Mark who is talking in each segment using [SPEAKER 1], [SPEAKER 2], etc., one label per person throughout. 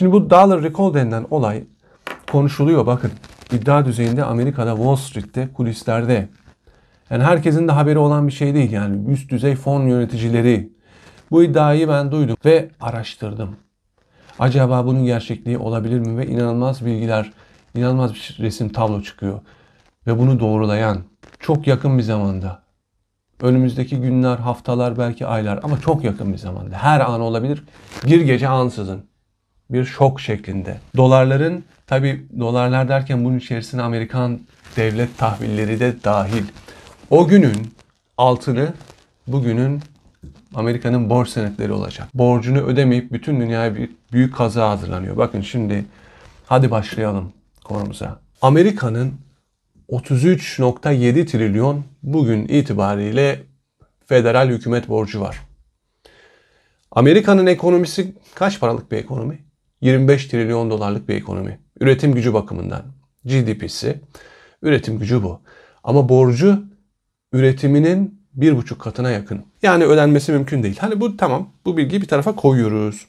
[SPEAKER 1] Şimdi bu dollar recall denilen olay konuşuluyor bakın. iddia düzeyinde Amerika'da Wall Street'te kulislerde. Yani herkesin de haberi olan bir şey değil. Yani üst düzey fon yöneticileri. Bu iddiayı ben duydum ve araştırdım. Acaba bunun gerçekliği olabilir mi? Ve inanılmaz bilgiler, inanılmaz bir resim tablo çıkıyor. Ve bunu doğrulayan çok yakın bir zamanda önümüzdeki günler, haftalar, belki aylar ama çok yakın bir zamanda. Her an olabilir. Bir gece ansızın bir şok şeklinde. Dolarların tabi dolarlar derken bunun içerisine Amerikan devlet tahvilleri de dahil. O günün altını bugünün Amerika'nın borç senetleri olacak. Borcunu ödemeyip bütün dünyaya bir büyük kaza hazırlanıyor. Bakın şimdi hadi başlayalım konumuza. Amerika'nın 33.7 trilyon bugün itibariyle federal hükümet borcu var. Amerika'nın ekonomisi kaç paralık bir ekonomi? 25 trilyon dolarlık bir ekonomi. Üretim gücü bakımından GDP'si, üretim gücü bu. Ama borcu üretiminin bir buçuk katına yakın. Yani ödenmesi mümkün değil. Hani bu tamam bu bilgiyi bir tarafa koyuyoruz.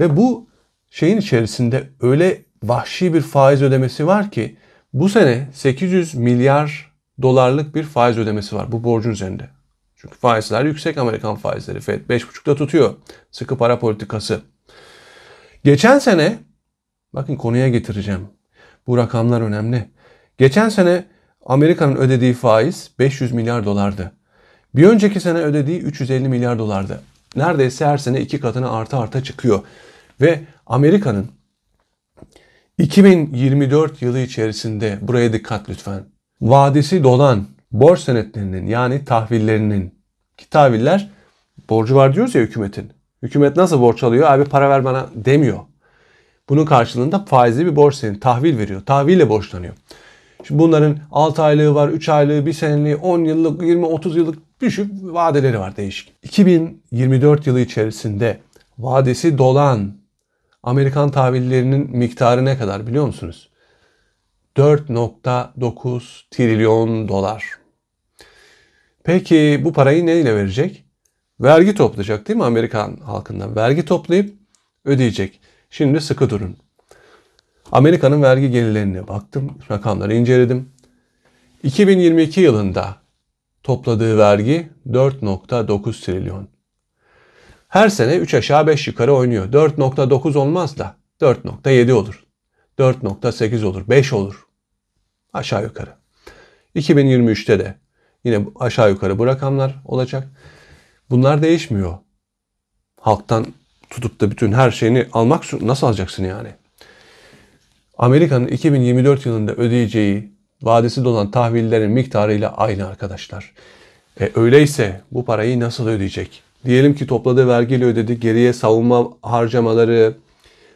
[SPEAKER 1] Ve bu şeyin içerisinde öyle vahşi bir faiz ödemesi var ki bu sene 800 milyar dolarlık bir faiz ödemesi var bu borcun üzerinde. Çünkü faizler yüksek Amerikan faizleri. Fed 5,5'da tutuyor. Sıkı para politikası. Geçen sene, bakın konuya getireceğim. Bu rakamlar önemli. Geçen sene Amerika'nın ödediği faiz 500 milyar dolardı. Bir önceki sene ödediği 350 milyar dolardı. Neredeyse her sene iki katına arta arta çıkıyor. Ve Amerika'nın 2024 yılı içerisinde buraya dikkat lütfen. Vadesi dolan borç senetlerinin yani tahvillerinin ki tahviller borcu var diyoruz ya hükümetin. Hükümet nasıl borç alıyor? Abi para ver bana demiyor. Bunun karşılığında faizli bir borç senin. Tahvil veriyor. Tahville borçlanıyor. Şimdi bunların 6 aylığı var, 3 aylığı, 1 seneliği, 10 yıllık, 20-30 yıllık bir düşük vadeleri var değişik. 2024 yılı içerisinde vadesi dolan Amerikan tahvillerinin miktarı ne kadar biliyor musunuz? 4.9 trilyon dolar. Peki bu parayı neyle verecek? vergi toplayacak değil mi Amerikan halkından? Vergi toplayıp ödeyecek. Şimdi sıkı durun. Amerika'nın vergi gelirlerine baktım, rakamları inceledim. 2022 yılında topladığı vergi 4.9 trilyon. Her sene 3 aşağı 5 yukarı oynuyor. 4.9 olmaz da 4.7 olur. 4.8 olur, 5 olur. Aşağı yukarı. 2023'te de yine aşağı yukarı bu rakamlar olacak. Bunlar değişmiyor. Halktan tutup da bütün her şeyini almak nasıl alacaksın yani? Amerika'nın 2024 yılında ödeyeceği vadesi dolan tahvillerin miktarıyla aynı arkadaşlar. E, öyleyse bu parayı nasıl ödeyecek? Diyelim ki topladı vergiyle ödedi. Geriye savunma harcamaları,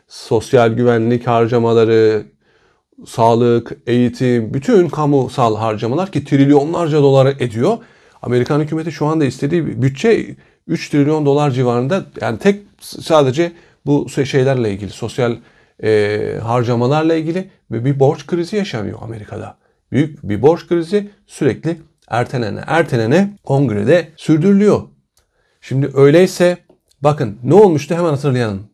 [SPEAKER 1] sosyal güvenlik harcamaları, sağlık, eğitim, bütün kamusal harcamalar ki trilyonlarca dolara ediyor. Amerikan hükümeti şu anda istediği bütçe 3 trilyon dolar civarında yani tek sadece bu şeylerle ilgili sosyal e, harcamalarla ilgili ve bir borç krizi yaşanıyor Amerika'da. Büyük bir borç krizi sürekli ertelene ertelene kongrede sürdürülüyor. Şimdi öyleyse bakın ne olmuştu hemen hatırlayalım.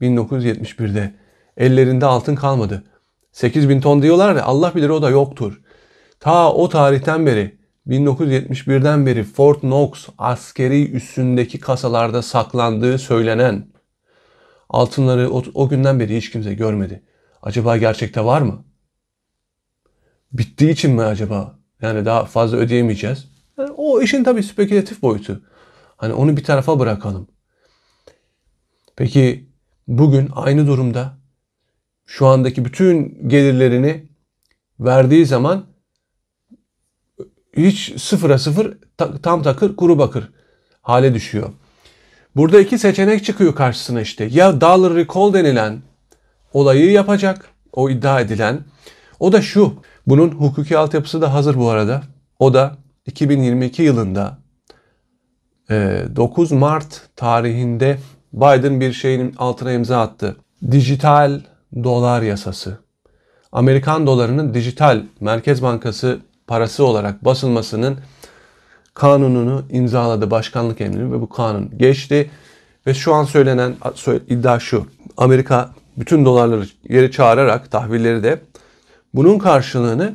[SPEAKER 1] 1971'de ellerinde altın kalmadı. 8 bin ton diyorlar ya Allah bilir o da yoktur. Ta o tarihten beri 1971'den beri Fort Knox askeri üssündeki kasalarda saklandığı söylenen altınları o, o günden beri hiç kimse görmedi. Acaba gerçekte var mı? Bittiği için mi acaba? Yani daha fazla ödeyemeyeceğiz. Yani e, o işin tabii spekülatif boyutu. Hani onu bir tarafa bırakalım. Peki bugün aynı durumda şu andaki bütün gelirlerini verdiği zaman hiç sıfıra sıfır tam takır kuru bakır hale düşüyor. Burada iki seçenek çıkıyor karşısına işte. Ya dollar recall denilen olayı yapacak, o iddia edilen. O da şu, bunun hukuki altyapısı da hazır bu arada. O da 2022 yılında 9 e, Mart tarihinde Biden bir şeyin altına imza attı. Dijital dolar yasası. Amerikan dolarının dijital Merkez Bankası parası olarak basılmasının kanununu imzaladı başkanlık emrini ve bu kanun geçti. Ve şu an söylenen iddia şu. Amerika bütün dolarları geri çağırarak tahvilleri de bunun karşılığını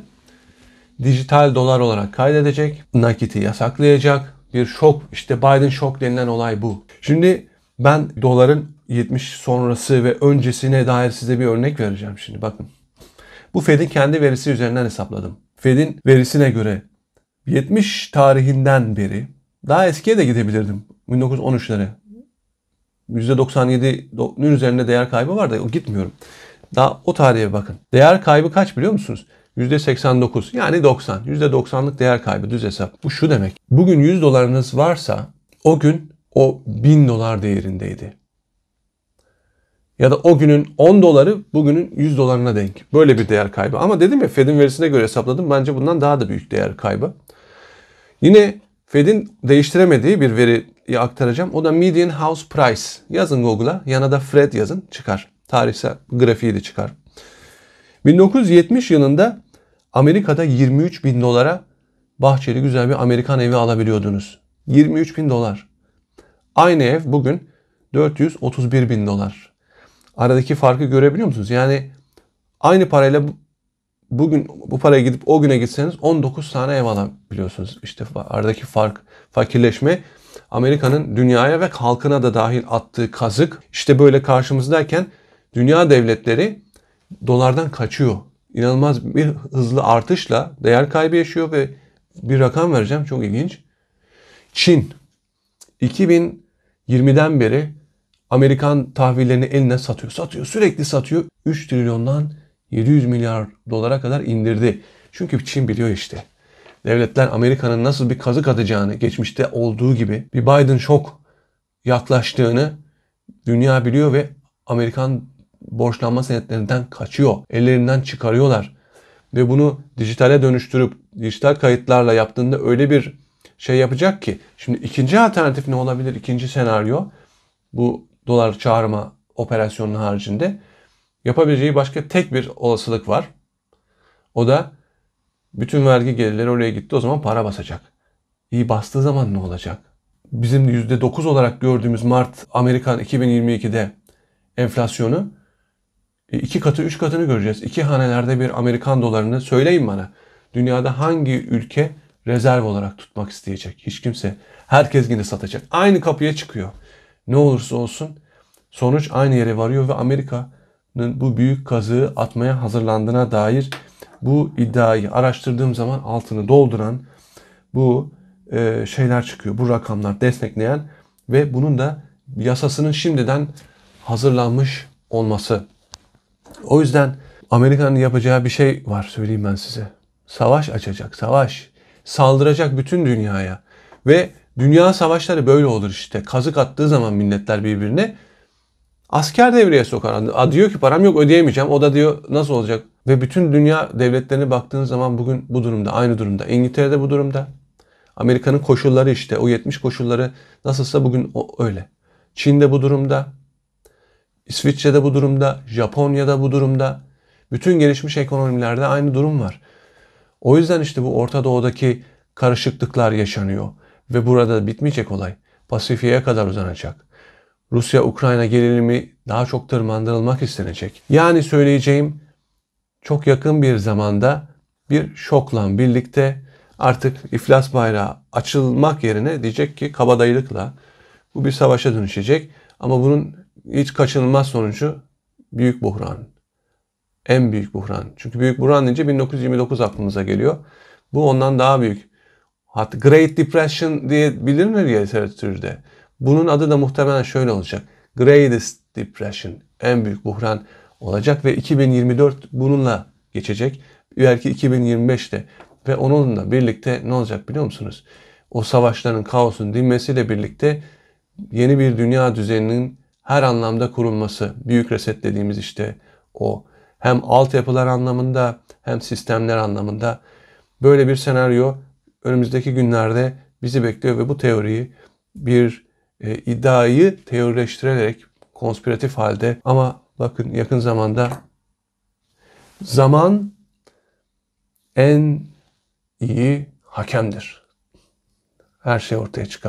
[SPEAKER 1] dijital dolar olarak kaydedecek. Nakiti yasaklayacak. Bir şok işte Biden şok denilen olay bu. Şimdi ben doların 70 sonrası ve öncesine dair size bir örnek vereceğim şimdi bakın. Bu Fed'in kendi verisi üzerinden hesapladım. Fed'in verisine göre 70 tarihinden beri daha eskiye de gidebilirdim. 1913'lere. %97'nin üzerinde değer kaybı var da gitmiyorum. Daha o tarihe bakın. Değer kaybı kaç biliyor musunuz? %89 yani 90. %90'lık değer kaybı düz hesap. Bu şu demek. Bugün 100 dolarınız varsa o gün o 1000 dolar değerindeydi ya da o günün 10 doları bugünün 100 dolarına denk. Böyle bir değer kaybı. Ama dedim ya Fed'in verisine göre hesapladım. Bence bundan daha da büyük değer kaybı. Yine Fed'in değiştiremediği bir veriyi aktaracağım. O da median house price. Yazın Google'a. Yana da Fred yazın çıkar. Tarihsel grafiği de çıkar. 1970 yılında Amerika'da 23 bin dolara bahçeli güzel bir Amerikan evi alabiliyordunuz. 23 bin dolar. Aynı ev bugün 431 bin dolar. Aradaki farkı görebiliyor musunuz? Yani aynı parayla bugün bu paraya gidip o güne gitseniz 19 tane ev alabiliyorsunuz. İşte aradaki fark, fakirleşme Amerika'nın dünyaya ve halkına da dahil attığı kazık işte böyle karşımızdayken dünya devletleri dolardan kaçıyor. İnanılmaz bir hızlı artışla değer kaybı yaşıyor ve bir rakam vereceğim çok ilginç. Çin 2020'den beri Amerikan tahvillerini eline satıyor, satıyor, sürekli satıyor. 3 trilyondan 700 milyar dolara kadar indirdi. Çünkü Çin biliyor işte. Devletler Amerika'nın nasıl bir kazık atacağını, geçmişte olduğu gibi bir Biden şok yaklaştığını dünya biliyor ve Amerikan borçlanma senetlerinden kaçıyor. Ellerinden çıkarıyorlar. Ve bunu dijitale dönüştürüp dijital kayıtlarla yaptığında öyle bir şey yapacak ki. Şimdi ikinci alternatif ne olabilir? İkinci senaryo bu dolar çağırma operasyonunun haricinde yapabileceği başka tek bir olasılık var. O da bütün vergi gelirleri oraya gitti o zaman para basacak. İyi bastığı zaman ne olacak? Bizim %9 olarak gördüğümüz Mart Amerikan 2022'de enflasyonu e, iki katı üç katını göreceğiz. İki hanelerde bir Amerikan dolarını söyleyin bana. Dünyada hangi ülke rezerv olarak tutmak isteyecek? Hiç kimse. Herkes yine satacak. Aynı kapıya çıkıyor. Ne olursa olsun sonuç aynı yere varıyor ve Amerika'nın bu büyük kazığı atmaya hazırlandığına dair bu iddiayı araştırdığım zaman altını dolduran bu e, şeyler çıkıyor. Bu rakamlar destekleyen ve bunun da yasasının şimdiden hazırlanmış olması. O yüzden Amerika'nın yapacağı bir şey var söyleyeyim ben size. Savaş açacak, savaş. Saldıracak bütün dünyaya. Ve Dünya savaşları böyle olur işte. Kazık attığı zaman milletler birbirine asker devreye sokar. A, diyor ki param yok ödeyemeyeceğim. O da diyor nasıl olacak? Ve bütün dünya devletlerine baktığınız zaman bugün bu durumda, aynı durumda. İngiltere'de bu durumda. Amerika'nın koşulları işte o 70 koşulları nasılsa bugün o, öyle. Çin'de bu durumda, İsviçre'de bu durumda, Japonya'da bu durumda. Bütün gelişmiş ekonomilerde aynı durum var. O yüzden işte bu Orta Doğu'daki karışıklıklar yaşanıyor ve burada bitmeyecek olay. Pasifik'e kadar uzanacak. Rusya-Ukrayna gerilimi daha çok tırmandırılmak istenecek. Yani söyleyeceğim çok yakın bir zamanda bir şokla birlikte artık iflas bayrağı açılmak yerine diyecek ki kabadayılıkla bu bir savaşa dönüşecek. Ama bunun hiç kaçınılmaz sonucu büyük buhran. En büyük buhran. Çünkü büyük buhran deyince 1929 aklımıza geliyor. Bu ondan daha büyük. Hat Great Depression diye bilinir ya literatürde. Bunun adı da muhtemelen şöyle olacak. Greatest Depression, en büyük buhran olacak ve 2024 bununla geçecek. Belki 2025'te ve onunla birlikte ne olacak biliyor musunuz? O savaşların, kaosun dinmesiyle birlikte yeni bir dünya düzeninin her anlamda kurulması, büyük reset dediğimiz işte o hem altyapılar anlamında hem sistemler anlamında böyle bir senaryo önümüzdeki günlerde bizi bekliyor ve bu teoriyi bir e, iddiayı teorileştirerek konspiratif halde ama bakın yakın zamanda zaman en iyi hakemdir. Her şey ortaya çıkar.